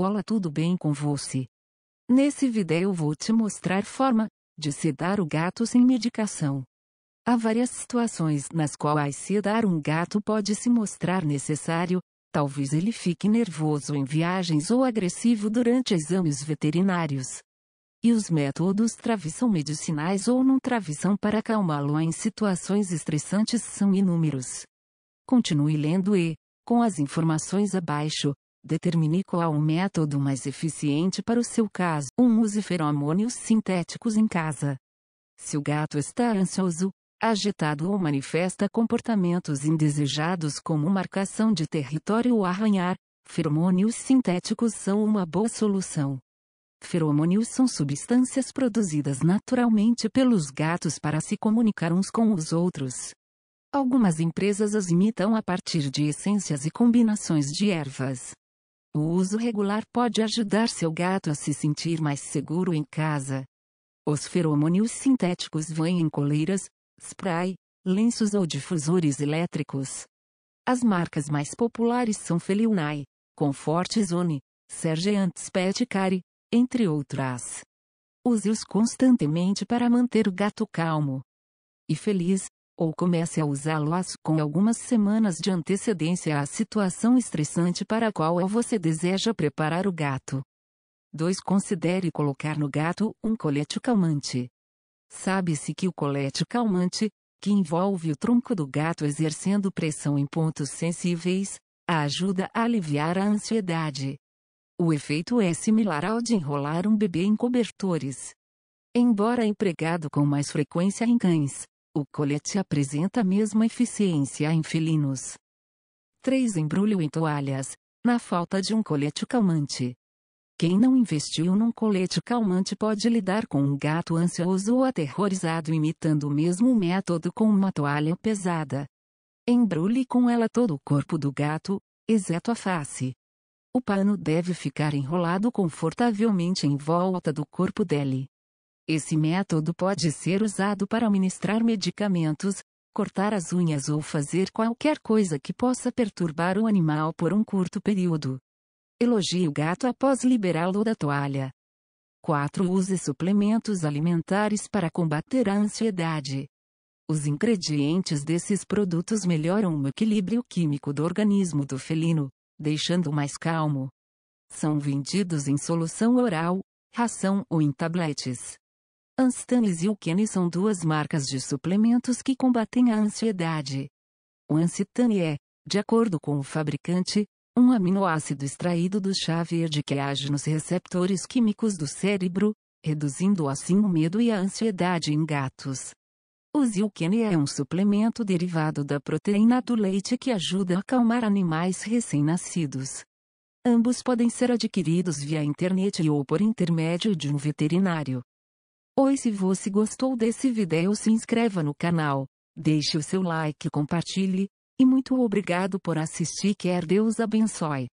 Olá tudo bem com você? Nesse vídeo vou te mostrar forma de sedar o gato sem medicação. Há várias situações nas quais sedar um gato pode se mostrar necessário, talvez ele fique nervoso em viagens ou agressivo durante exames veterinários. E os métodos travição medicinais ou não travição para acalmá-lo em situações estressantes são inúmeros. Continue lendo e, com as informações abaixo, Determine qual o método mais eficiente para o seu caso. Um, use feromônios sintéticos em casa. Se o gato está ansioso, agitado ou manifesta comportamentos indesejados como marcação de território ou arranhar, feromônios sintéticos são uma boa solução. Feromônios são substâncias produzidas naturalmente pelos gatos para se comunicar uns com os outros. Algumas empresas as imitam a partir de essências e combinações de ervas. O uso regular pode ajudar seu gato a se sentir mais seguro em casa. Os feromônios sintéticos vêm em coleiras, spray, lenços ou difusores elétricos. As marcas mais populares são Felionai, Comfort Zone, Sergeant's Pet Care, entre outras. Use-os constantemente para manter o gato calmo e feliz, ou comece a usá-las com algumas semanas de antecedência à situação estressante para a qual você deseja preparar o gato. 2. Considere colocar no gato um colete calmante. Sabe-se que o colete calmante, que envolve o tronco do gato exercendo pressão em pontos sensíveis, ajuda a aliviar a ansiedade. O efeito é similar ao de enrolar um bebê em cobertores. Embora empregado com mais frequência em cães, o colete apresenta a mesma eficiência em felinos. 3. Embrulho em toalhas, na falta de um colete calmante. Quem não investiu num colete calmante pode lidar com um gato ansioso ou aterrorizado imitando o mesmo método com uma toalha pesada. Embrulhe com ela todo o corpo do gato, exceto a face. O pano deve ficar enrolado confortavelmente em volta do corpo dele. Esse método pode ser usado para ministrar medicamentos, cortar as unhas ou fazer qualquer coisa que possa perturbar o animal por um curto período. Elogie o gato após liberá-lo da toalha. 4. Use suplementos alimentares para combater a ansiedade. Os ingredientes desses produtos melhoram o equilíbrio químico do organismo do felino, deixando-o mais calmo. São vendidos em solução oral, ração ou em tabletes. Anstanes e o Kene são duas marcas de suplementos que combatem a ansiedade. O Ancitane é, de acordo com o fabricante, um aminoácido extraído do chá verde que age nos receptores químicos do cérebro, reduzindo assim o medo e a ansiedade em gatos. O Zilkene é um suplemento derivado da proteína do leite que ajuda a acalmar animais recém-nascidos. Ambos podem ser adquiridos via internet ou por intermédio de um veterinário. Oi se você gostou desse vídeo se inscreva no canal, deixe o seu like e compartilhe, e muito obrigado por assistir quer Deus abençoe.